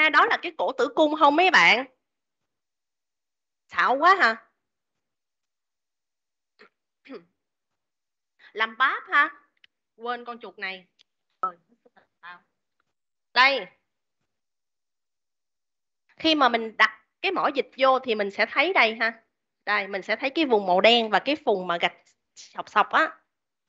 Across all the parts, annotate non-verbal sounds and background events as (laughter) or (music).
ra đó là cái cổ tử cung không mấy bạn xạo quá hả (clears throat) làm báp ha quên con chuột này đây khi mà mình đặt cái mỏ dịch vô thì mình sẽ thấy đây ha đây mình sẽ thấy cái vùng màu đen và cái vùng mà gạch sọc sọc á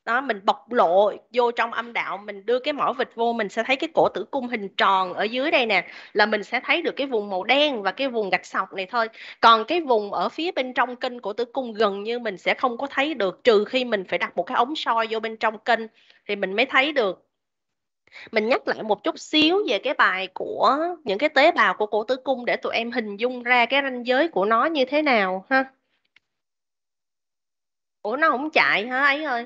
đó mình bộc lộ vô trong âm đạo mình đưa cái mỏ vịt vô mình sẽ thấy cái cổ tử cung hình tròn ở dưới đây nè là mình sẽ thấy được cái vùng màu đen và cái vùng gạch sọc này thôi còn cái vùng ở phía bên trong kinh cổ tử cung gần như mình sẽ không có thấy được trừ khi mình phải đặt một cái ống soi vô bên trong kinh thì mình mới thấy được mình nhắc lại một chút xíu về cái bài của những cái tế bào của cổ tử cung để tụi em hình dung ra cái ranh giới của nó như thế nào ha ủa nó không chạy hả ấy ơi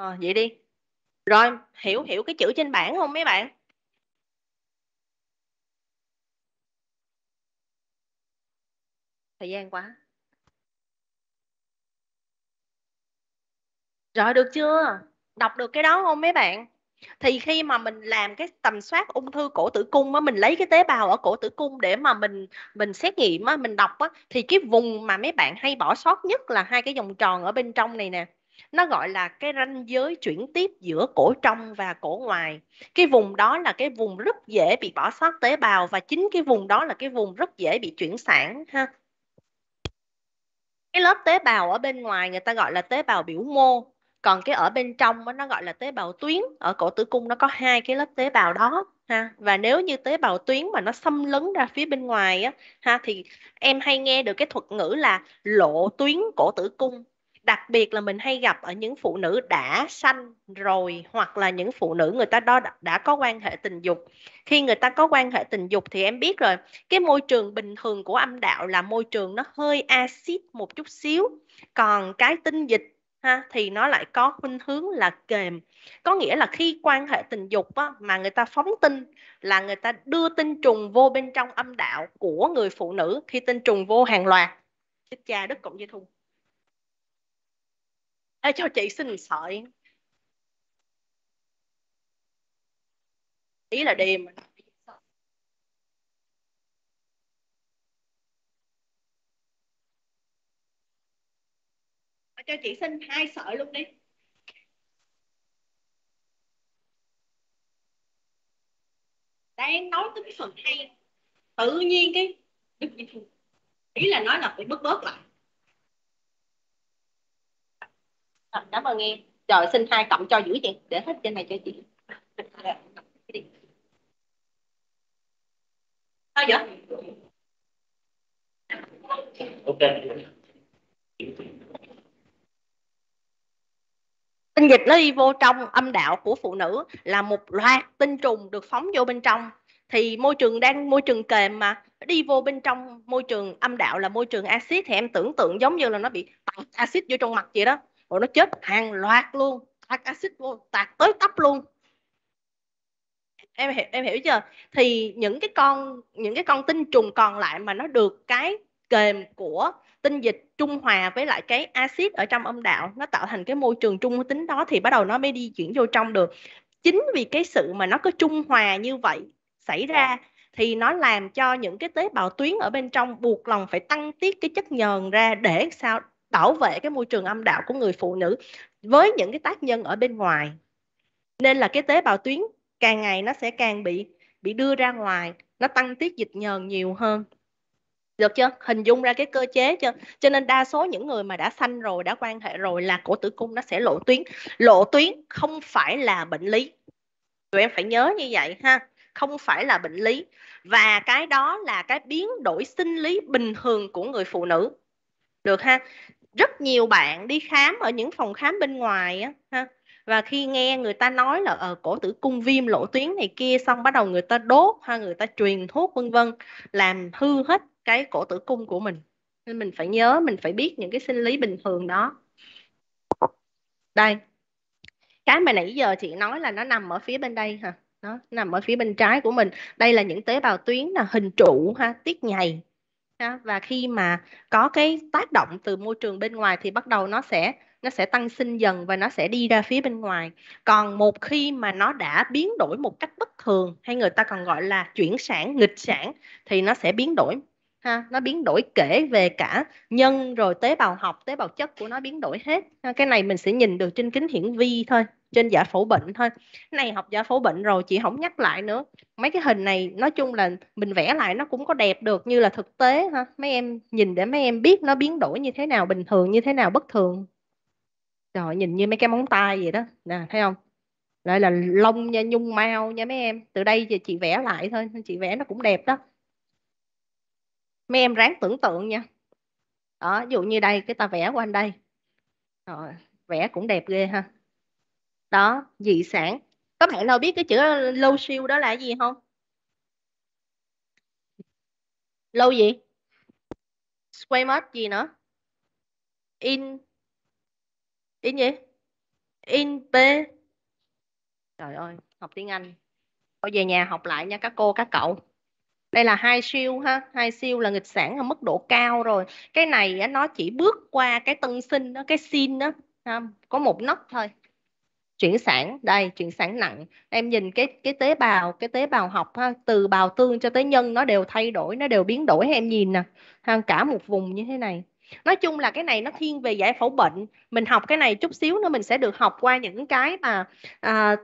Ờ, vậy đi. Rồi, hiểu hiểu cái chữ trên bảng không mấy bạn? Thời gian quá. Rồi được chưa? Đọc được cái đó không mấy bạn? Thì khi mà mình làm cái tầm soát ung thư cổ tử cung á, mình lấy cái tế bào ở cổ tử cung để mà mình mình xét nghiệm á, mình đọc á thì cái vùng mà mấy bạn hay bỏ sót nhất là hai cái vòng tròn ở bên trong này nè nó gọi là cái ranh giới chuyển tiếp giữa cổ trong và cổ ngoài cái vùng đó là cái vùng rất dễ bị bỏ sót tế bào và chính cái vùng đó là cái vùng rất dễ bị chuyển sản ha cái lớp tế bào ở bên ngoài người ta gọi là tế bào biểu mô còn cái ở bên trong nó gọi là tế bào tuyến ở cổ tử cung nó có hai cái lớp tế bào đó ha và nếu như tế bào tuyến mà nó xâm lấn ra phía bên ngoài á ha thì em hay nghe được cái thuật ngữ là lộ tuyến cổ tử cung đặc biệt là mình hay gặp ở những phụ nữ đã sanh rồi hoặc là những phụ nữ người ta đó đã, đã có quan hệ tình dục khi người ta có quan hệ tình dục thì em biết rồi cái môi trường bình thường của âm đạo là môi trường nó hơi axit một chút xíu còn cái tinh dịch ha thì nó lại có khuynh hướng là kềm có nghĩa là khi quan hệ tình dục á, mà người ta phóng tinh là người ta đưa tinh trùng vô bên trong âm đạo của người phụ nữ khi tinh trùng vô hàng loạt Đức cha Đức Cộng dây Thu Ê, cho chị xin sợi ý là điềm ờ, cho chị xin hai sợi luôn đi đang nói tới cái phần hay tự nhiên cái ý là nói là phải bớt bớt lại à, cảm ơn em rồi xin hai cộng cho giữ chị để hết trên này cho chị sao vậy ok tinh dịch nó đi vô trong âm đạo của phụ nữ là một loạt tinh trùng được phóng vô bên trong thì môi trường đang môi trường kềm mà đi vô bên trong môi trường âm đạo là môi trường axit thì em tưởng tượng giống như là nó bị tạt axit vô trong mặt vậy đó rồi nó chết hàng loạt luôn tạc axit luôn tạc tới tấp luôn em hiểu em hiểu chưa thì những cái con những cái con tinh trùng còn lại mà nó được cái kềm của tinh dịch trung hòa với lại cái axit ở trong âm đạo nó tạo thành cái môi trường trung tính đó thì bắt đầu nó mới di chuyển vô trong được chính vì cái sự mà nó có trung hòa như vậy xảy ra thì nó làm cho những cái tế bào tuyến ở bên trong buộc lòng phải tăng tiết cái chất nhờn ra để sao bảo vệ cái môi trường âm đạo của người phụ nữ với những cái tác nhân ở bên ngoài nên là cái tế bào tuyến càng ngày nó sẽ càng bị bị đưa ra ngoài nó tăng tiết dịch nhờn nhiều hơn được chưa hình dung ra cái cơ chế chưa cho nên đa số những người mà đã sanh rồi đã quan hệ rồi là cổ tử cung nó sẽ lộ tuyến lộ tuyến không phải là bệnh lý tụi em phải nhớ như vậy ha không phải là bệnh lý và cái đó là cái biến đổi sinh lý bình thường của người phụ nữ được ha rất nhiều bạn đi khám ở những phòng khám bên ngoài á ha và khi nghe người ta nói là ở ờ, cổ tử cung viêm lộ tuyến này kia xong bắt đầu người ta đốt ha người ta truyền thuốc vân vân làm hư hết cái cổ tử cung của mình nên mình phải nhớ mình phải biết những cái sinh lý bình thường đó đây cái mà nãy giờ chị nói là nó nằm ở phía bên đây ha nó nằm ở phía bên trái của mình đây là những tế bào tuyến là hình trụ ha tiết nhầy và khi mà có cái tác động từ môi trường bên ngoài thì bắt đầu nó sẽ nó sẽ tăng sinh dần và nó sẽ đi ra phía bên ngoài còn một khi mà nó đã biến đổi một cách bất thường hay người ta còn gọi là chuyển sản nghịch sản thì nó sẽ biến đổi ha nó biến đổi kể về cả nhân rồi tế bào học tế bào chất của nó biến đổi hết ha, cái này mình sẽ nhìn được trên kính hiển vi thôi trên giả phổ bệnh thôi cái này học giả phổ bệnh rồi chị không nhắc lại nữa mấy cái hình này nói chung là mình vẽ lại nó cũng có đẹp được như là thực tế ha mấy em nhìn để mấy em biết nó biến đổi như thế nào bình thường như thế nào bất thường rồi nhìn như mấy cái móng tay vậy đó nè thấy không lại là lông nha nhung mau nha mấy em từ đây chị vẽ lại thôi chị vẽ nó cũng đẹp đó mấy em ráng tưởng tượng nha đó ví dụ như đây cái ta vẽ quanh đây rồi ờ, vẽ cũng đẹp ghê ha đó dị sản các bạn nào biết cái chữ lâu siêu đó là gì không lâu gì quay mất gì nữa in in gì in p trời ơi học tiếng anh thôi về nhà học lại nha các cô các cậu đây là hai siêu ha hai siêu là nghịch sản ở mức độ cao rồi cái này nó chỉ bước qua cái tân sinh đó cái sin đó có một nấc thôi chuyển sản đây chuyển sản nặng em nhìn cái cái tế bào cái tế bào học ha, từ bào tương cho tới nhân nó đều thay đổi nó đều biến đổi em nhìn nè ha, cả một vùng như thế này nói chung là cái này nó thiên về giải phẫu bệnh mình học cái này chút xíu nữa mình sẽ được học qua những cái mà à,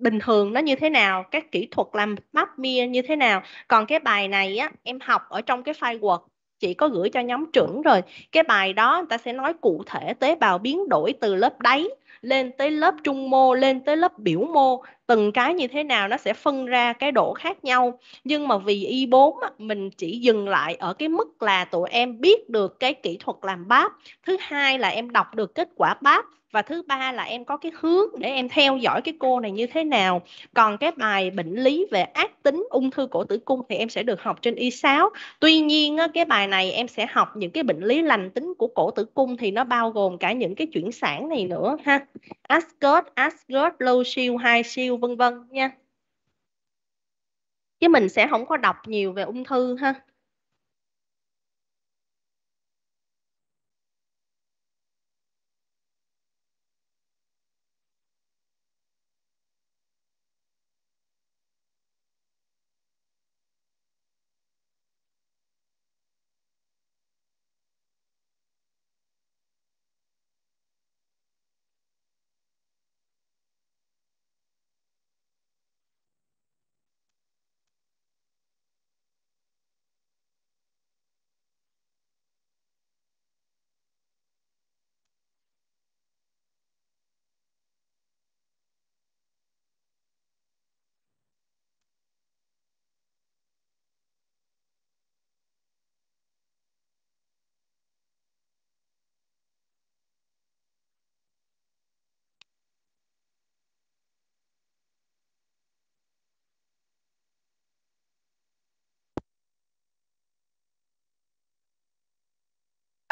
bình thường nó như thế nào các kỹ thuật làm map mia như thế nào còn cái bài này á em học ở trong cái file word chị có gửi cho nhóm trưởng rồi cái bài đó người ta sẽ nói cụ thể tế bào biến đổi từ lớp đáy lên tới lớp trung mô lên tới lớp biểu mô từng cái như thế nào nó sẽ phân ra cái độ khác nhau nhưng mà vì y 4 mình chỉ dừng lại ở cái mức là tụi em biết được cái kỹ thuật làm báp thứ hai là em đọc được kết quả báp và thứ ba là em có cái hướng để em theo dõi cái cô này như thế nào còn cái bài bệnh lý về ác tính ung thư cổ tử cung thì em sẽ được học trên y sáo tuy nhiên cái bài này em sẽ học những cái bệnh lý lành tính của cổ tử cung thì nó bao gồm cả những cái chuyển sản này nữa ha ascot ascot low siêu hai siêu vân vân nha chứ mình sẽ không có đọc nhiều về ung thư ha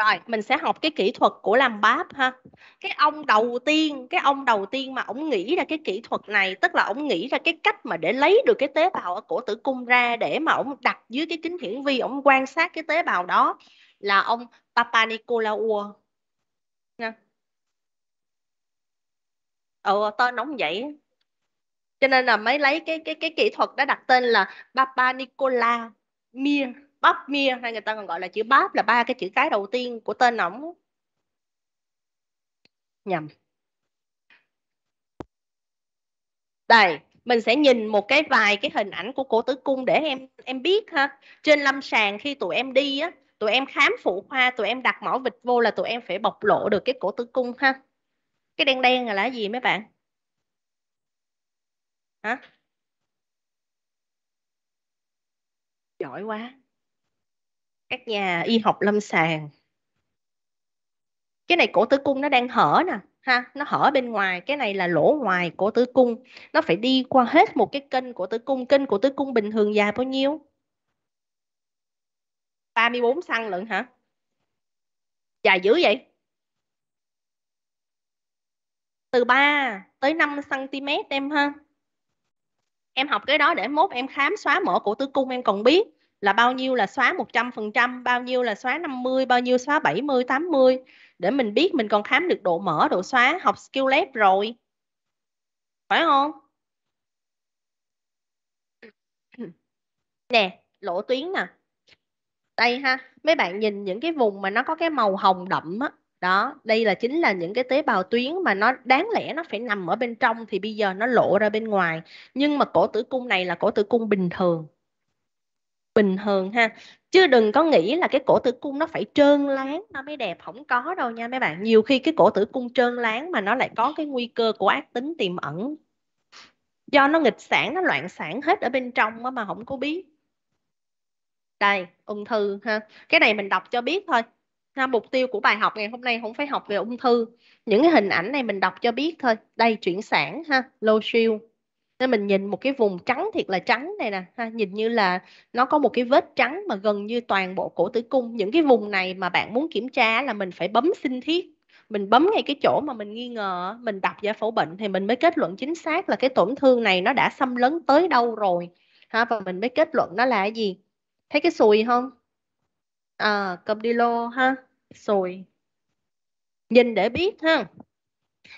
rồi mình sẽ học cái kỹ thuật của làm báp ha cái ông đầu tiên cái ông đầu tiên mà ông nghĩ ra cái kỹ thuật này tức là ông nghĩ ra cái cách mà để lấy được cái tế bào ở cổ tử cung ra để mà ông đặt dưới cái kính hiển vi ông quan sát cái tế bào đó là ông Papa Nicolaou nha ờ tên ổng vậy cho nên là mới lấy cái cái cái kỹ thuật đã đặt tên là Papa Nicola Mir bắp mia hay người ta còn gọi là chữ báp là ba cái chữ cái đầu tiên của tên ổng nhầm đây mình sẽ nhìn một cái vài cái hình ảnh của cổ tử cung để em em biết ha trên lâm sàng khi tụi em đi á tụi em khám phụ khoa tụi em đặt mỏ vịt vô là tụi em phải bộc lộ được cái cổ tử cung ha cái đen đen là, là gì mấy bạn hả giỏi quá các nhà y học lâm sàng cái này cổ tử cung nó đang hở nè ha nó hở bên ngoài cái này là lỗ ngoài cổ tử cung nó phải đi qua hết một cái kênh của tử cung kênh của tử cung bình thường dài bao nhiêu 34 xăng lận hả dài dữ vậy từ 3 tới 5 cm em ha em học cái đó để mốt em khám xóa mỡ cổ tử cung em còn biết là bao nhiêu là xóa 100%, bao nhiêu là xóa 50, bao nhiêu xóa 70, 80 để mình biết mình còn khám được độ mở, độ xóa, học skill lab rồi. Phải không? Nè, lỗ tuyến nè. Đây ha, mấy bạn nhìn những cái vùng mà nó có cái màu hồng đậm á, đó đây là chính là những cái tế bào tuyến mà nó đáng lẽ nó phải nằm ở bên trong thì bây giờ nó lộ ra bên ngoài nhưng mà cổ tử cung này là cổ tử cung bình thường bình thường ha chứ đừng có nghĩ là cái cổ tử cung nó phải trơn láng nó mới đẹp không có đâu nha mấy bạn nhiều khi cái cổ tử cung trơn láng mà nó lại có cái nguy cơ của ác tính tiềm ẩn do nó nghịch sản nó loạn sản hết ở bên trong mà không có biết đây ung thư ha cái này mình đọc cho biết thôi ha, mục tiêu của bài học ngày hôm nay không phải học về ung thư những cái hình ảnh này mình đọc cho biết thôi đây chuyển sản ha lô siêu nên mình nhìn một cái vùng trắng thiệt là trắng này nè ha nhìn như là nó có một cái vết trắng mà gần như toàn bộ cổ tử cung những cái vùng này mà bạn muốn kiểm tra là mình phải bấm sinh thiết mình bấm ngay cái chỗ mà mình nghi ngờ mình đọc giải phẫu bệnh thì mình mới kết luận chính xác là cái tổn thương này nó đã xâm lấn tới đâu rồi ha và mình mới kết luận nó là cái gì thấy cái sùi không à, lô ha sùi nhìn để biết ha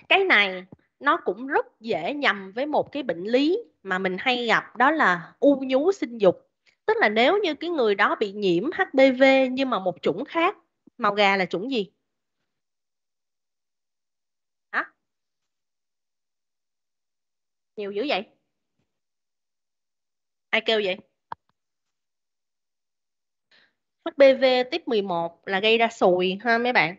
cái này nó cũng rất dễ nhầm với một cái bệnh lý mà mình hay gặp đó là u nhú sinh dục tức là nếu như cái người đó bị nhiễm HPV nhưng mà một chủng khác màu gà là chủng gì hả nhiều dữ vậy ai kêu vậy HPV tiếp 11 là gây ra sùi ha mấy bạn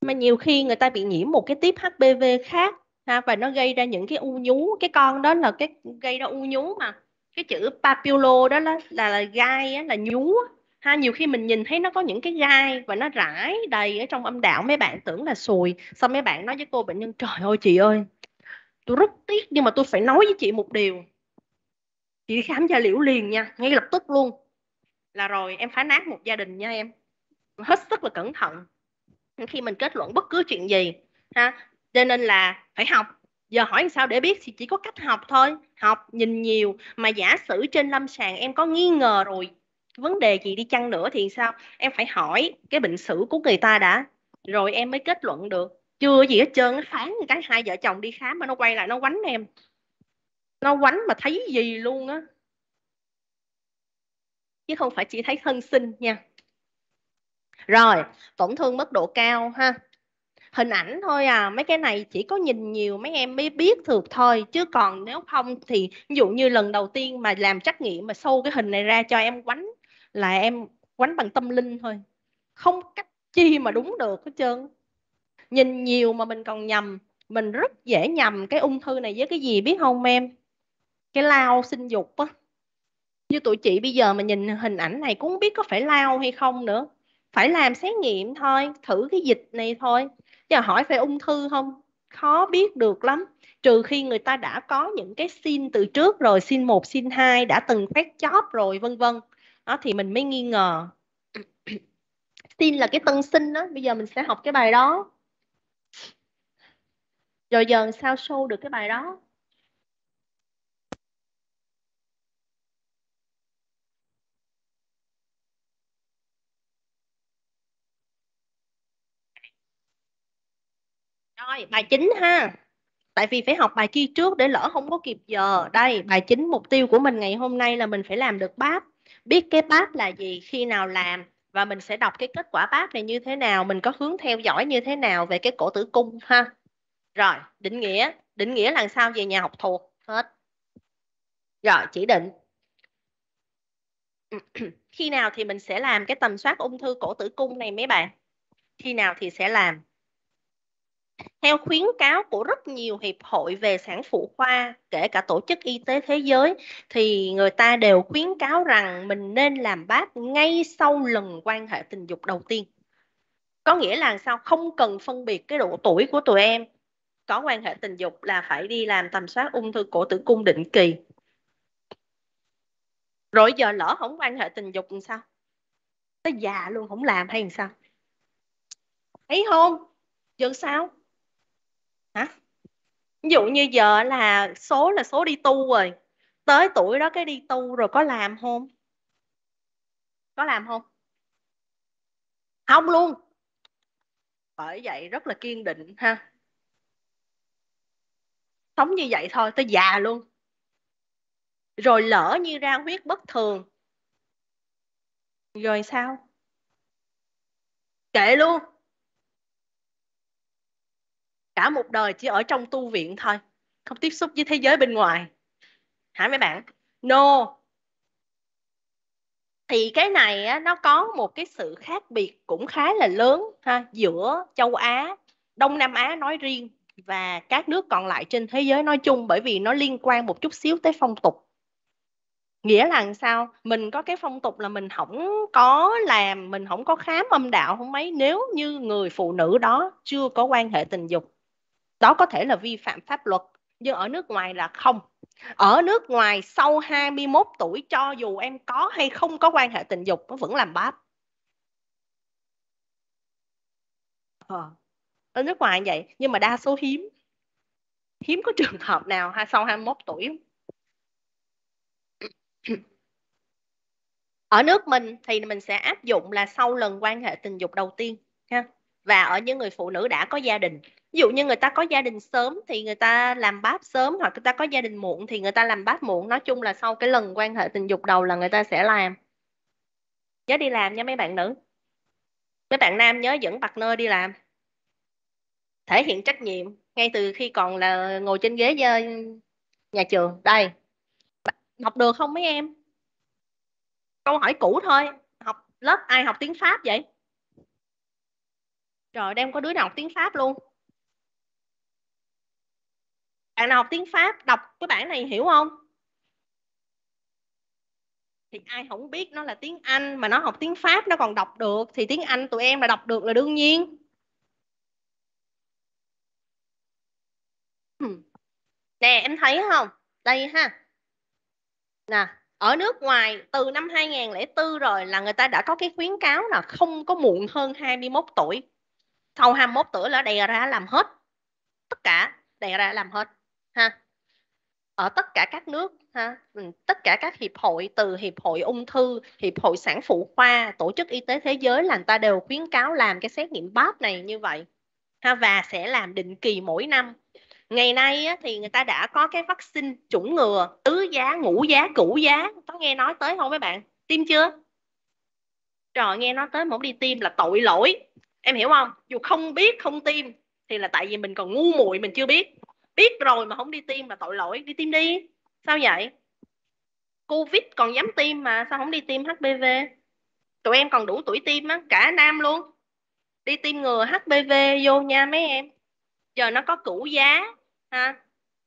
mà nhiều khi người ta bị nhiễm một cái tiếp HPV khác ha và nó gây ra những cái u nhú cái con đó là cái gây ra u nhú mà cái chữ papillo đó là là, là gai á, là nhú ha nhiều khi mình nhìn thấy nó có những cái gai và nó rải đầy ở trong âm đạo mấy bạn tưởng là sùi xong mấy bạn nói với cô bệnh nhân trời ơi chị ơi tôi rất tiếc nhưng mà tôi phải nói với chị một điều chị khám da liễu liền nha ngay lập tức luôn là rồi em phá nát một gia đình nha em hết sức là cẩn thận khi mình kết luận bất cứ chuyện gì ha cho nên là phải học giờ hỏi làm sao để biết thì chỉ có cách học thôi học nhìn nhiều mà giả sử trên lâm sàng em có nghi ngờ rồi vấn đề gì đi chăng nữa thì sao em phải hỏi cái bệnh sử của người ta đã rồi em mới kết luận được chưa gì hết trơn phán cái hai vợ chồng đi khám mà nó quay lại nó quánh em nó quánh mà thấy gì luôn á chứ không phải chỉ thấy thân sinh nha rồi tổn thương mức độ cao ha hình ảnh thôi à mấy cái này chỉ có nhìn nhiều mấy em mới biết được thôi chứ còn nếu không thì ví dụ như lần đầu tiên mà làm trắc nghiệm mà xô cái hình này ra cho em quánh là em quánh bằng tâm linh thôi không cách chi mà đúng được hết trơn nhìn nhiều mà mình còn nhầm mình rất dễ nhầm cái ung thư này với cái gì biết không em cái lao sinh dục á như tụi chị bây giờ mà nhìn hình ảnh này cũng không biết có phải lao hay không nữa phải làm xét nghiệm thôi thử cái dịch này thôi giờ hỏi về ung thư không khó biết được lắm trừ khi người ta đã có những cái xin từ trước rồi xin một xin hai đã từng phát chóp rồi vân vân đó thì mình mới nghi ngờ (clears throat) xin là cái tân sinh đó bây giờ mình sẽ học cái bài đó rồi giờ sao show được cái bài đó Rồi, bài chính ha. Tại vì phải học bài kia trước để lỡ không có kịp giờ. Đây, bài chính mục tiêu của mình ngày hôm nay là mình phải làm được BAP. Biết cái BAP là gì, khi nào làm và mình sẽ đọc cái kết quả BAP này như thế nào, mình có hướng theo dõi như thế nào về cái cổ tử cung ha. Rồi, định nghĩa, định nghĩa là sao về nhà học thuộc hết. Rồi, chỉ định. (clears throat) khi nào thì mình sẽ làm cái tầm soát ung thư cổ tử cung này mấy bạn? Khi nào thì sẽ làm? Theo khuyến cáo của rất nhiều hiệp hội về sản phụ khoa, kể cả Tổ chức Y tế Thế giới, thì người ta đều khuyến cáo rằng mình nên làm bát ngay sau lần quan hệ tình dục đầu tiên. Có nghĩa là sao? Không cần phân biệt cái độ tuổi của tụi em. Có quan hệ tình dục là phải đi làm tầm soát ung thư cổ tử cung định kỳ. Rồi giờ lỡ không quan hệ tình dục thì sao? Tới già luôn không làm hay làm sao? Thấy không? Giờ sao? hả ví dụ như giờ là số là số đi tu rồi tới tuổi đó cái đi tu rồi có làm không có làm không không luôn bởi vậy rất là kiên định ha sống như vậy thôi tới già luôn rồi lỡ như ra huyết bất thường rồi sao kệ luôn cả một đời chỉ ở trong tu viện thôi không tiếp xúc với thế giới bên ngoài hả mấy bạn no thì cái này nó có một cái sự khác biệt cũng khá là lớn ha giữa châu á đông nam á nói riêng và các nước còn lại trên thế giới nói chung bởi vì nó liên quan một chút xíu tới phong tục nghĩa là sao mình có cái phong tục là mình không có làm mình không có khám âm đạo không mấy nếu như người phụ nữ đó chưa có quan hệ tình dục đó có thể là vi phạm pháp luật nhưng ở nước ngoài là không ở nước ngoài sau 21 tuổi cho dù em có hay không có quan hệ tình dục nó vẫn làm báp ờ, ở nước ngoài vậy nhưng mà đa số hiếm hiếm có trường hợp nào sau 21 tuổi ở nước mình thì mình sẽ áp dụng là sau lần quan hệ tình dục đầu tiên ha và ở những người phụ nữ đã có gia đình ví dụ như người ta có gia đình sớm thì người ta làm báp sớm hoặc người ta có gia đình muộn thì người ta làm báp muộn nói chung là sau cái lần quan hệ tình dục đầu là người ta sẽ làm nhớ đi làm nha mấy bạn nữ mấy bạn nam nhớ dẫn nơi đi làm thể hiện trách nhiệm ngay từ khi còn là ngồi trên ghế nhà trường đây học được không mấy em câu hỏi cũ thôi học lớp ai học tiếng pháp vậy trời em có đứa nào học tiếng pháp luôn bạn nào học tiếng pháp đọc cái bản này hiểu không thì ai không biết nó là tiếng anh mà nó học tiếng pháp nó còn đọc được thì tiếng anh tụi em là đọc được là đương nhiên nè em thấy không đây ha nè ở nước ngoài từ năm 2004 rồi là người ta đã có cái khuyến cáo là không có muộn hơn 21 tuổi sau 21 tuổi là đè ra làm hết tất cả đè ra làm hết ha ở tất cả các nước ha ừ, tất cả các hiệp hội từ hiệp hội ung thư hiệp hội sản phụ khoa tổ chức y tế thế giới là người ta đều khuyến cáo làm cái xét nghiệm bóp này như vậy ha và sẽ làm định kỳ mỗi năm ngày nay á, thì người ta đã có cái vaccine chủng ngừa tứ giá ngũ giá cửu giá có nghe nói tới không mấy bạn tiêm chưa trời nghe nói tới một đi tiêm là tội lỗi em hiểu không dù không biết không tiêm thì là tại vì mình còn ngu muội mình chưa biết biết rồi mà không đi tiêm là tội lỗi đi tiêm đi sao vậy covid còn dám tiêm mà sao không đi tiêm hpv tụi em còn đủ tuổi tiêm á cả nam luôn đi tiêm ngừa hpv vô nha mấy em giờ nó có cũ giá ha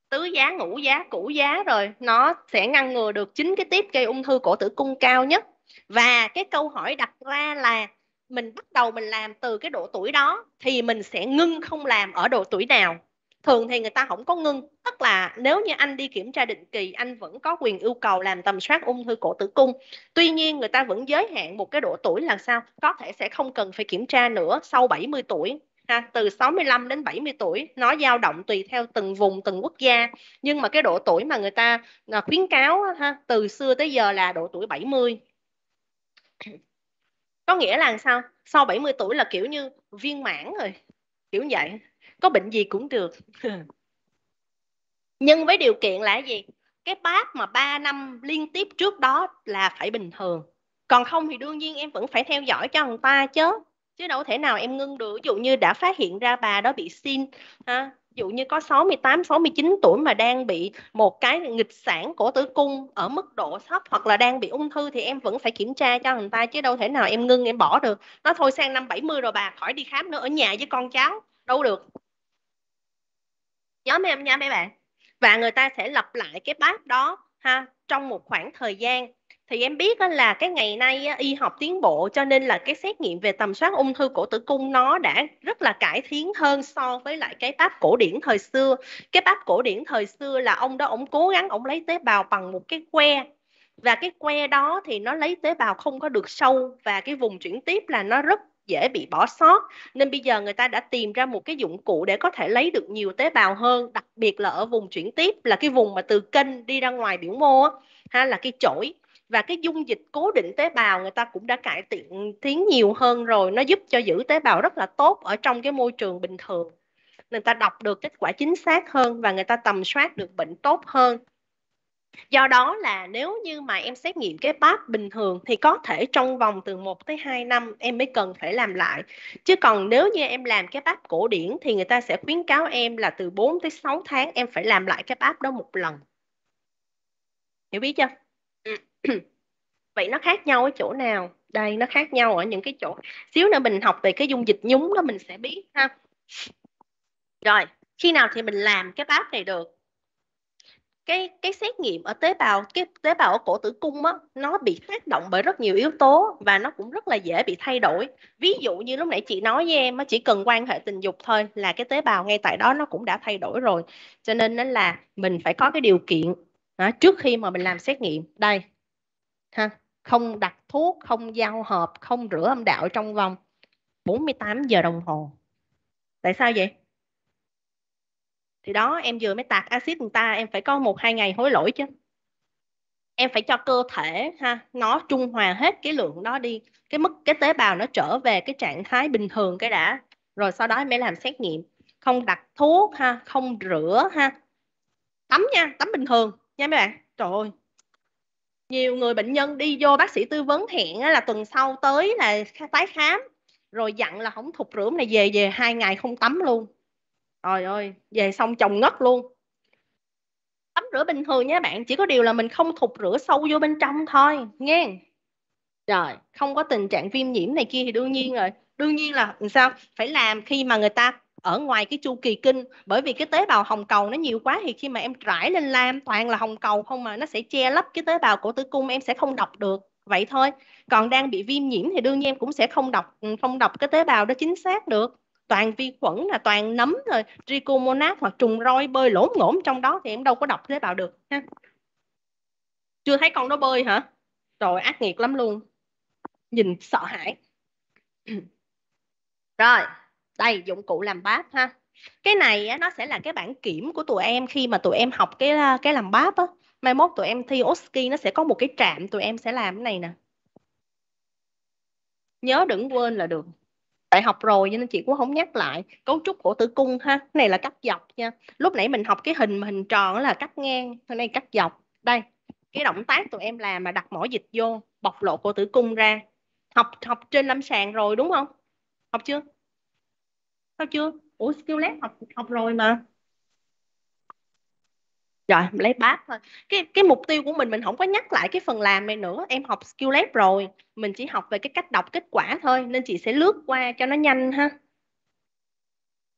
tứ giá ngũ giá cũ giá rồi nó sẽ ngăn ngừa được chính cái tiếp gây ung thư cổ tử cung cao nhất và cái câu hỏi đặt ra là mình bắt đầu mình làm từ cái độ tuổi đó thì mình sẽ ngưng không làm ở độ tuổi nào thường thì người ta không có ngưng tức là nếu như anh đi kiểm tra định kỳ anh vẫn có quyền yêu cầu làm tầm soát ung thư cổ tử cung tuy nhiên người ta vẫn giới hạn một cái độ tuổi là sao có thể sẽ không cần phải kiểm tra nữa sau 70 tuổi ha, từ 65 đến 70 tuổi nó dao động tùy theo từng vùng từng quốc gia nhưng mà cái độ tuổi mà người ta à, khuyến cáo ha, từ xưa tới giờ là độ tuổi 70 có nghĩa là sao sau 70 tuổi là kiểu như viên mãn rồi kiểu vậy có bệnh gì cũng được (laughs) nhưng với điều kiện là gì cái bát mà 3 năm liên tiếp trước đó là phải bình thường còn không thì đương nhiên em vẫn phải theo dõi cho người ta chứ chứ đâu thể nào em ngưng được ví dụ như đã phát hiện ra bà đó bị xin ha, dụ như có 68, 69 tuổi mà đang bị một cái nghịch sản cổ tử cung ở mức độ thấp hoặc là đang bị ung thư thì em vẫn phải kiểm tra cho người ta chứ đâu thể nào em ngưng em bỏ được. Nó thôi sang năm 70 rồi bà khỏi đi khám nữa ở nhà với con cháu, đâu được. Nhớ em nha mấy bạn. Và người ta sẽ lặp lại cái bát đó ha trong một khoảng thời gian thì em biết là cái ngày nay y học tiến bộ cho nên là cái xét nghiệm về tầm soát ung thư cổ tử cung nó đã rất là cải thiện hơn so với lại cái báp cổ điển thời xưa cái báp cổ điển thời xưa là ông đó ông cố gắng ông lấy tế bào bằng một cái que và cái que đó thì nó lấy tế bào không có được sâu và cái vùng chuyển tiếp là nó rất dễ bị bỏ sót nên bây giờ người ta đã tìm ra một cái dụng cụ để có thể lấy được nhiều tế bào hơn đặc biệt là ở vùng chuyển tiếp là cái vùng mà từ kênh đi ra ngoài biểu mô á ha là cái chổi và cái dung dịch cố định tế bào người ta cũng đã cải thiện tiến nhiều hơn rồi nó giúp cho giữ tế bào rất là tốt ở trong cái môi trường bình thường người ta đọc được kết quả chính xác hơn và người ta tầm soát được bệnh tốt hơn do đó là nếu như mà em xét nghiệm cái PAP bình thường thì có thể trong vòng từ 1 tới 2 năm em mới cần phải làm lại chứ còn nếu như em làm cái PAP cổ điển thì người ta sẽ khuyến cáo em là từ 4 tới 6 tháng em phải làm lại cái PAP đó một lần hiểu biết chưa vậy nó khác nhau ở chỗ nào đây nó khác nhau ở những cái chỗ xíu nữa mình học về cái dung dịch nhúng đó mình sẽ biết ha rồi khi nào thì mình làm cái bát này được cái cái xét nghiệm ở tế bào cái tế bào ở cổ tử cung á nó bị tác động bởi rất nhiều yếu tố và nó cũng rất là dễ bị thay đổi ví dụ như lúc nãy chị nói với em á chỉ cần quan hệ tình dục thôi là cái tế bào ngay tại đó nó cũng đã thay đổi rồi cho nên nó là mình phải có cái điều kiện đó, trước khi mà mình làm xét nghiệm đây ha không đặt thuốc không giao hợp không rửa âm đạo trong vòng 48 giờ đồng hồ tại sao vậy thì đó em vừa mới tạt axit người ta em phải có một hai ngày hối lỗi chứ em phải cho cơ thể ha nó trung hòa hết cái lượng đó đi cái mức cái tế bào nó trở về cái trạng thái bình thường cái đã rồi sau đó em mới làm xét nghiệm không đặt thuốc ha không rửa ha tắm nha tắm bình thường nha mấy bạn trời ơi nhiều người bệnh nhân đi vô bác sĩ tư vấn hẹn là tuần sau tới là tái khám rồi dặn là không thục rửa này về về hai ngày không tắm luôn trời ơi về xong chồng ngất luôn tắm rửa bình thường nha bạn chỉ có điều là mình không thục rửa sâu vô bên trong thôi nghe rồi không có tình trạng viêm nhiễm này kia thì đương nhiên rồi đương nhiên là làm sao phải làm khi mà người ta ở ngoài cái chu kỳ kinh bởi vì cái tế bào hồng cầu nó nhiều quá thì khi mà em trải lên lam toàn là hồng cầu không mà nó sẽ che lấp cái tế bào cổ tử cung em sẽ không đọc được vậy thôi còn đang bị viêm nhiễm thì đương nhiên em cũng sẽ không đọc ừ, không đọc cái tế bào đó chính xác được toàn vi khuẩn là toàn nấm rồi trichomonas hoặc trùng roi bơi lổn ngổm trong đó thì em đâu có đọc tế bào được ha chưa thấy con nó bơi hả rồi ác nghiệt lắm luôn nhìn sợ hãi (clears throat) rồi đây dụng cụ làm báp ha cái này nó sẽ là cái bản kiểm của tụi em khi mà tụi em học cái cái làm báp á mai mốt tụi em thi oski nó sẽ có một cái trạm tụi em sẽ làm cái này nè nhớ đừng quên là được tại học rồi cho nên chị cũng không nhắc lại cấu trúc của tử cung ha cái này là cắt dọc nha lúc nãy mình học cái hình hình tròn là cắt ngang hôm nay cắt dọc đây cái động tác tụi em làm mà đặt mỏ dịch vô bộc lộ cổ tử cung ra học học trên lâm sàng rồi đúng không học chưa sao chưa ủa skill lab học học rồi mà rồi lấy bát thôi cái cái mục tiêu của mình mình không có nhắc lại cái phần làm này nữa em học skill lab rồi mình chỉ học về cái cách đọc kết quả thôi nên chị sẽ lướt qua cho nó nhanh ha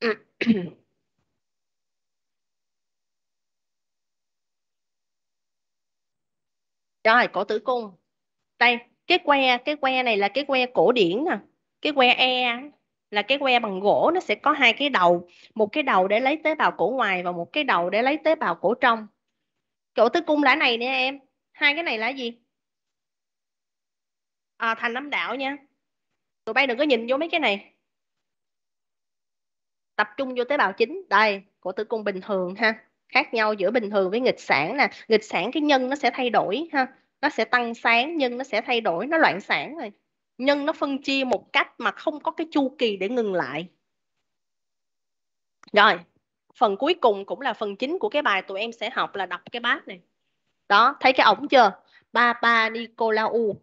(clears throat) rồi cổ tử cung đây cái que cái que này là cái que cổ điển nè cái que e là cái que bằng gỗ nó sẽ có hai cái đầu một cái đầu để lấy tế bào cổ ngoài và một cái đầu để lấy tế bào cổ trong cổ tử cung lá này nè em hai cái này là gì à, thành âm đạo nha tụi bay đừng có nhìn vô mấy cái này tập trung vô tế bào chính đây cổ tử cung bình thường ha khác nhau giữa bình thường với nghịch sản nè nghịch sản cái nhân nó sẽ thay đổi ha nó sẽ tăng sáng nhưng nó sẽ thay đổi nó loạn sản rồi nhưng nó phân chia một cách mà không có cái chu kỳ để ngừng lại rồi phần cuối cùng cũng là phần chính của cái bài tụi em sẽ học là đọc cái bát này đó thấy cái ổng chưa ba ba nicolau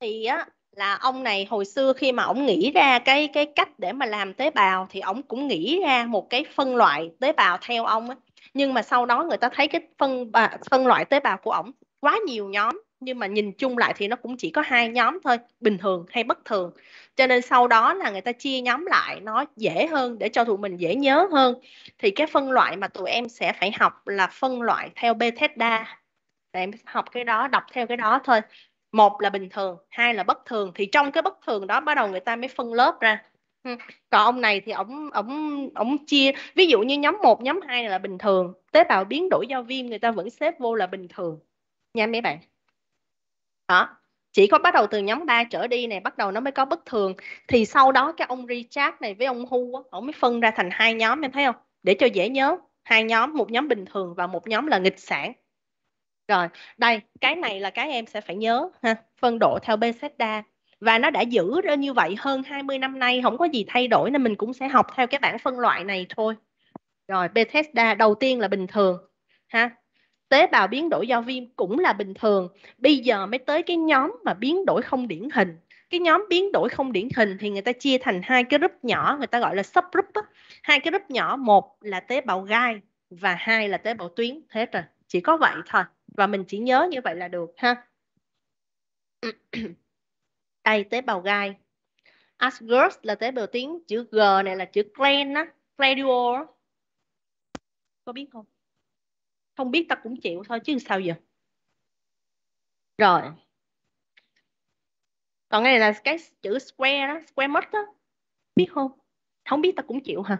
thì á là ông này hồi xưa khi mà ổng nghĩ ra cái cái cách để mà làm tế bào thì ổng cũng nghĩ ra một cái phân loại tế bào theo ông á nhưng mà sau đó người ta thấy cái phân à, phân loại tế bào của ổng quá nhiều nhóm nhưng mà nhìn chung lại thì nó cũng chỉ có hai nhóm thôi bình thường hay bất thường cho nên sau đó là người ta chia nhóm lại nó dễ hơn để cho tụi mình dễ nhớ hơn thì cái phân loại mà tụi em sẽ phải học là phân loại theo Bethesda tụi em học cái đó đọc theo cái đó thôi một là bình thường hai là bất thường thì trong cái bất thường đó bắt đầu người ta mới phân lớp ra còn ông này thì ổng ổng ổng chia ví dụ như nhóm 1, nhóm 2 là bình thường tế bào biến đổi do viêm người ta vẫn xếp vô là bình thường nha mấy bạn đó chỉ có bắt đầu từ nhóm 3 trở đi này bắt đầu nó mới có bất thường thì sau đó cái ông Richard này với ông Hu ông mới phân ra thành hai nhóm em thấy không để cho dễ nhớ hai nhóm một nhóm bình thường và một nhóm là nghịch sản rồi đây cái này là cái em sẽ phải nhớ ha phân độ theo Bethesda và nó đã giữ ra như vậy hơn 20 năm nay không có gì thay đổi nên mình cũng sẽ học theo cái bảng phân loại này thôi rồi Bethesda đầu tiên là bình thường ha tế bào biến đổi do viêm cũng là bình thường bây giờ mới tới cái nhóm mà biến đổi không điển hình cái nhóm biến đổi không điển hình thì người ta chia thành hai cái group nhỏ người ta gọi là subgroup á. hai cái group nhỏ một là tế bào gai và hai là tế bào tuyến hết rồi chỉ có vậy thôi và mình chỉ nhớ như vậy là được ha (clears throat) đây tế bào gai Asperger's là tế bào tuyến chữ G này là chữ gland á glandular có biết không không biết ta cũng chịu thôi chứ sao giờ rồi còn cái này là cái chữ square đó square mất đó biết không không biết ta cũng chịu hả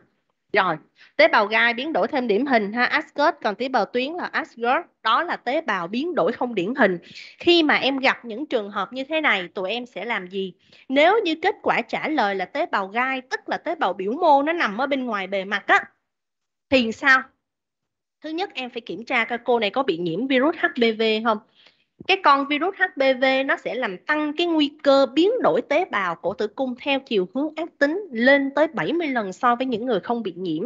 rồi tế bào gai biến đổi thêm điểm hình ha asgard còn tế bào tuyến là asgard đó là tế bào biến đổi không điển hình khi mà em gặp những trường hợp như thế này tụi em sẽ làm gì nếu như kết quả trả lời là tế bào gai tức là tế bào biểu mô nó nằm ở bên ngoài bề mặt á thì sao thứ nhất em phải kiểm tra coi cô này có bị nhiễm virus HPV không cái con virus HPV nó sẽ làm tăng cái nguy cơ biến đổi tế bào cổ tử cung theo chiều hướng ác tính lên tới 70 lần so với những người không bị nhiễm.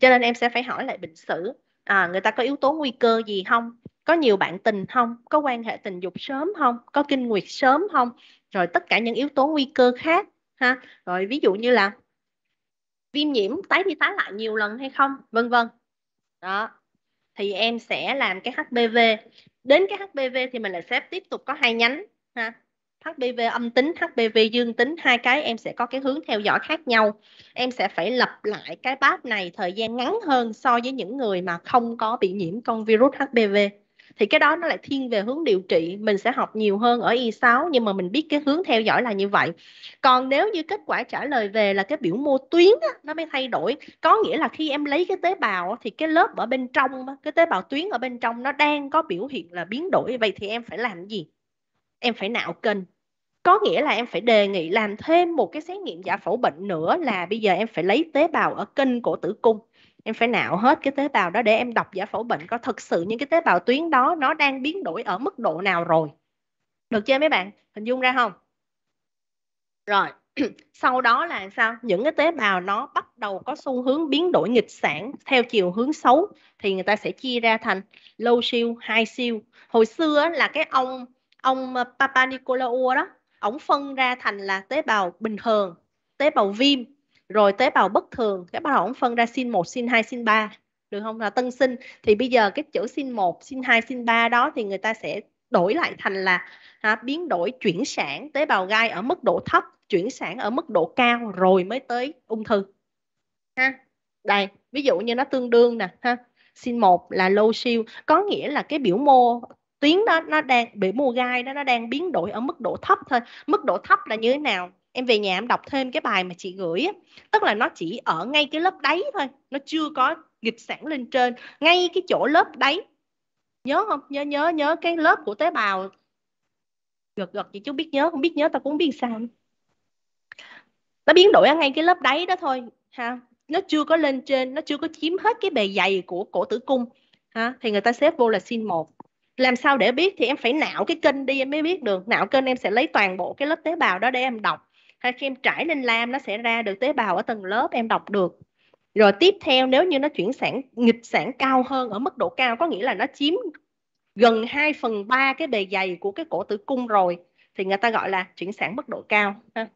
Cho nên em sẽ phải hỏi lại bệnh sử, à, người ta có yếu tố nguy cơ gì không? Có nhiều bạn tình không? Có quan hệ tình dục sớm không? Có kinh nguyệt sớm không? Rồi tất cả những yếu tố nguy cơ khác ha. Rồi ví dụ như là viêm nhiễm tái đi tái lại nhiều lần hay không? Vân vân. Đó, thì em sẽ làm cái HPV đến cái HPV thì mình lại sẽ tiếp tục có hai nhánh ha HPV âm tính, HPV dương tính hai cái em sẽ có cái hướng theo dõi khác nhau. Em sẽ phải lập lại cái bát này thời gian ngắn hơn so với những người mà không có bị nhiễm con virus HPV thì cái đó nó lại thiên về hướng điều trị mình sẽ học nhiều hơn ở y6 nhưng mà mình biết cái hướng theo dõi là như vậy còn nếu như kết quả trả lời về là cái biểu mô tuyến á, nó mới thay đổi có nghĩa là khi em lấy cái tế bào thì cái lớp ở bên trong cái tế bào tuyến ở bên trong nó đang có biểu hiện là biến đổi vậy thì em phải làm gì em phải nạo kênh có nghĩa là em phải đề nghị làm thêm một cái xét nghiệm giả phẫu bệnh nữa là bây giờ em phải lấy tế bào ở kênh cổ tử cung em phải nạo hết cái tế bào đó để em đọc giải phẫu bệnh có thực sự những cái tế bào tuyến đó nó đang biến đổi ở mức độ nào rồi được chưa mấy bạn hình dung ra không rồi (clears throat) sau đó là sao những cái tế bào nó bắt đầu có xu hướng biến đổi nghịch sản theo chiều hướng xấu thì người ta sẽ chia ra thành low siêu high siêu hồi xưa là cái ông ông Papa Nicolaou đó ổng phân ra thành là tế bào bình thường tế bào viêm rồi tế bào bất thường tế bào ổng phân ra sin 1, sin 2, sin 3 được không là tân sinh thì bây giờ cái chữ sin 1, sin 2, sin 3 đó thì người ta sẽ đổi lại thành là à, biến đổi chuyển sản tế bào gai ở mức độ thấp chuyển sản ở mức độ cao rồi mới tới ung thư ha đây ví dụ như nó tương đương nè ha sin 1 là low siêu có nghĩa là cái biểu mô tuyến đó nó đang biểu mô gai đó nó đang biến đổi ở mức độ thấp thôi mức độ thấp là như thế nào em về nhà em đọc thêm cái bài mà chị gửi á tức là nó chỉ ở ngay cái lớp đáy thôi nó chưa có dịch sẵn lên trên ngay cái chỗ lớp đáy nhớ không nhớ nhớ nhớ cái lớp của tế bào gật gật chị chú biết nhớ không biết nhớ tao cũng biết sao nó biến đổi ở ngay cái lớp đáy đó thôi ha nó chưa có lên trên nó chưa có chiếm hết cái bề dày của cổ tử cung ha thì người ta xếp vô là sin một làm sao để biết thì em phải nạo cái kênh đi em mới biết được nạo kênh em sẽ lấy toàn bộ cái lớp tế bào đó để em đọc hay khi em trải lên lam nó sẽ ra được tế bào ở tầng lớp em đọc được rồi tiếp theo nếu như nó chuyển sản nghịch sản cao hơn ở mức độ cao có nghĩa là nó chiếm gần 2 phần 3 cái bề dày của cái cổ tử cung rồi thì người ta gọi là chuyển sản mức độ cao ha.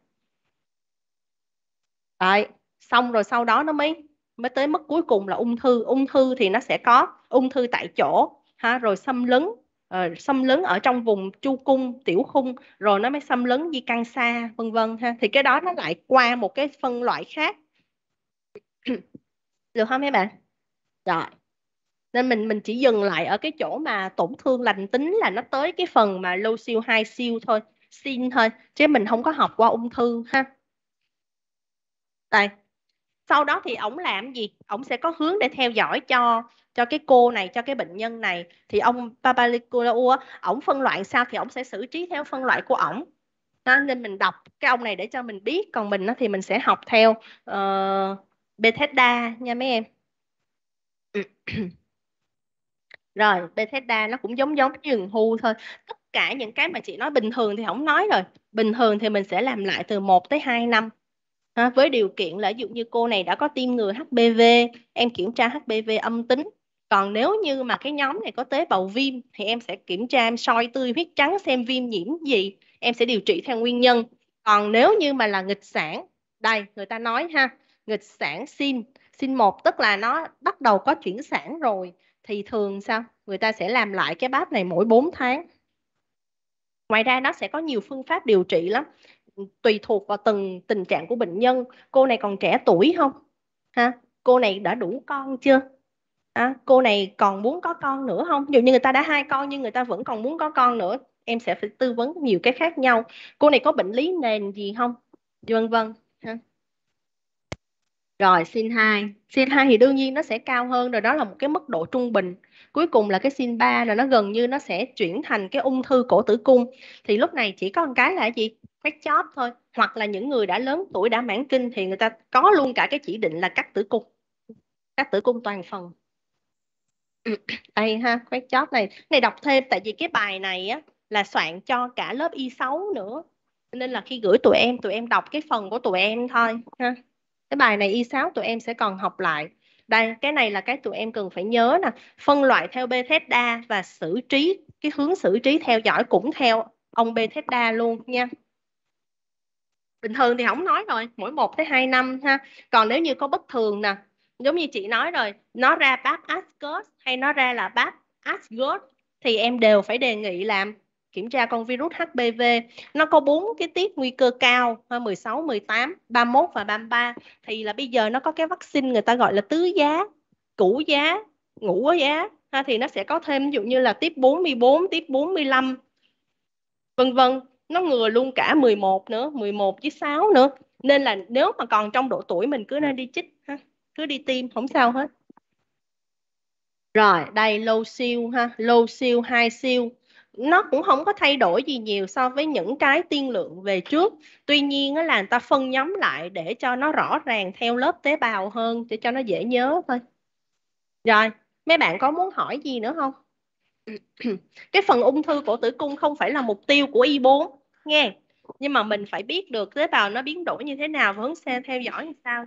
Đấy, xong rồi sau đó nó mới mới tới mức cuối cùng là ung thư ung thư thì nó sẽ có ung thư tại chỗ ha rồi xâm lấn uh, xâm lấn ở trong vùng chu cung tiểu khung rồi nó mới xâm lấn di căn xa vân vân ha thì cái đó nó lại qua một cái phân loại khác (coughs) được không mấy bạn rồi nên mình mình chỉ dừng lại ở cái chỗ mà tổn thương lành tính là nó tới cái phần mà low siêu high siêu thôi xin thôi chứ mình không có học qua ung thư ha đây sau đó thì ổng làm gì ổng sẽ có hướng để theo dõi cho cho cái cô này cho cái bệnh nhân này thì ông Papalikulaou ổng phân loại sao thì ổng sẽ xử trí theo phân loại của ổng nên mình đọc cái ông này để cho mình biết còn mình thì mình sẽ học theo uh, Bethesda nha mấy em (clears throat) rồi Bethesda nó cũng giống giống như rừng hu thôi tất cả những cái mà chị nói bình thường thì không nói rồi bình thường thì mình sẽ làm lại từ 1 tới 2 năm ha, với điều kiện là ví dụ như cô này đã có tiêm ngừa HPV em kiểm tra HPV âm tính còn nếu như mà cái nhóm này có tế bào viêm thì em sẽ kiểm tra em soi tươi huyết trắng xem viêm nhiễm gì em sẽ điều trị theo nguyên nhân còn nếu như mà là nghịch sản đây người ta nói ha nghịch sản sin sin một tức là nó bắt đầu có chuyển sản rồi thì thường sao người ta sẽ làm lại cái bát này mỗi 4 tháng ngoài ra nó sẽ có nhiều phương pháp điều trị lắm tùy thuộc vào từng tình trạng của bệnh nhân cô này còn trẻ tuổi không ha cô này đã đủ con chưa à, cô này còn muốn có con nữa không ví dụ như người ta đã hai con nhưng người ta vẫn còn muốn có con nữa em sẽ phải tư vấn nhiều cái khác nhau cô này có bệnh lý nền gì không vân vân rồi sin hai, sin hai thì đương nhiên nó sẽ cao hơn rồi đó là một cái mức độ trung bình cuối cùng là cái sin ba là nó gần như nó sẽ chuyển thành cái ung thư cổ tử cung thì lúc này chỉ có một cái là gì quét chóp thôi hoặc là những người đã lớn tuổi đã mãn kinh thì người ta có luôn cả cái chỉ định là cắt tử cung cắt tử cung toàn phần (clears throat) đây ha quét chót này này đọc thêm tại vì cái bài này á là soạn cho cả lớp y 6 nữa nên là khi gửi tụi em tụi em đọc cái phần của tụi em thôi ha cái bài này y 6 tụi em sẽ còn học lại đây cái này là cái tụi em cần phải nhớ nè phân loại theo Bethesda và xử trí cái hướng xử trí theo dõi cũng theo ông Bethesda luôn nha bình thường thì không nói rồi mỗi một tới hai năm ha còn nếu như có bất thường nè giống như chị nói rồi nó ra bab asgard hay nó ra là bab asgard thì em đều phải đề nghị làm kiểm tra con virus HPV nó có bốn cái tiết nguy cơ cao 16, 18, 31 và 33 thì là bây giờ nó có cái vaccine người ta gọi là tứ giá cũ giá ngủ giá ha, thì nó sẽ có thêm ví dụ như là tiếp 44, tiếp 45 vân vân nó ngừa luôn cả 11 nữa 11 với 6 nữa nên là nếu mà còn trong độ tuổi mình cứ nên đi chích ha cứ đi tiêm không sao hết rồi đây lô siêu ha lô siêu hai siêu nó cũng không có thay đổi gì nhiều so với những cái tiên lượng về trước tuy nhiên là người ta phân nhóm lại để cho nó rõ ràng theo lớp tế bào hơn để cho nó dễ nhớ thôi rồi mấy bạn có muốn hỏi gì nữa không (clears throat) cái phần ung thư cổ tử cung không phải là mục tiêu của y 4 nghe nhưng mà mình phải biết được tế bào nó biến đổi như thế nào và hướng xe theo dõi như sao